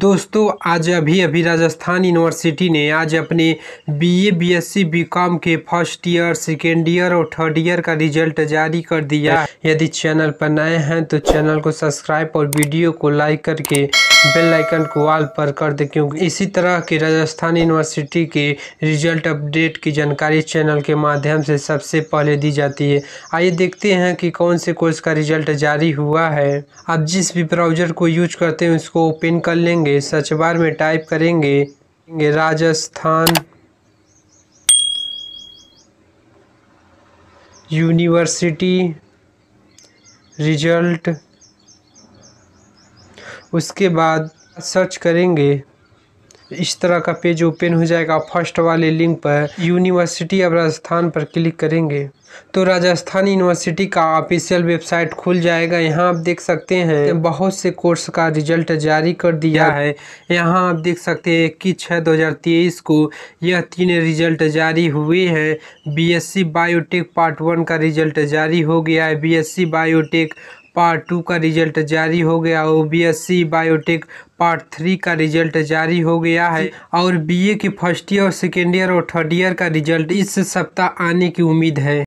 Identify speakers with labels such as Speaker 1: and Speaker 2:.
Speaker 1: दोस्तों आज अभी अभी राजस्थान यूनिवर्सिटी ने आज अपने बीए बीएससी बीकॉम के फर्स्ट ईयर सेकेंड ईयर और थर्ड ईयर का रिजल्ट जारी कर दिया यदि चैनल पर नए हैं तो चैनल को सब्सक्राइब और वीडियो को लाइक करके बेल आइकन को ऑल पर कर दें क्योंकि इसी तरह की राजस्थान यूनिवर्सिटी के रिजल्ट अपडेट की जानकारी चैनल के माध्यम से सबसे पहले दी जाती है आइए देखते हैं कि कौन से कोर्स का रिजल्ट जारी हुआ है आप जिस भी ब्राउजर को यूज करते हैं उसको ओपन कर लेंगे सर्च बार में टाइप करेंगे राजस्थान यूनिवर्सिटी रिजल्ट उसके बाद सर्च करेंगे इस तरह का पेज ओपन हो जाएगा फर्स्ट वाले लिंक पर यूनिवर्सिटी ऑफ राजस्थान पर क्लिक करेंगे तो राजस्थान यूनिवर्सिटी का ऑफिशियल वेबसाइट खुल जाएगा यहाँ आप देख सकते हैं बहुत से कोर्स का रिजल्ट जारी कर दिया है यहाँ आप देख सकते हैं इक्कीस छः दो हज़ार तेईस को यह तीन रिजल्ट जारी हुए हैं बीएससी बायोटेक पार्ट वन का रिजल्ट जारी हो गया है बीएससी बायोटेक पार्ट टू का रिजल्ट जारी हो गया ओ B S C biotech part three का रिजल्ट जारी हो गया है और बीए की फर्स्ट ईयर सेकेंड ईयर और थर्ड ईयर का रिजल्ट इस सप्ताह आने की उम्मीद है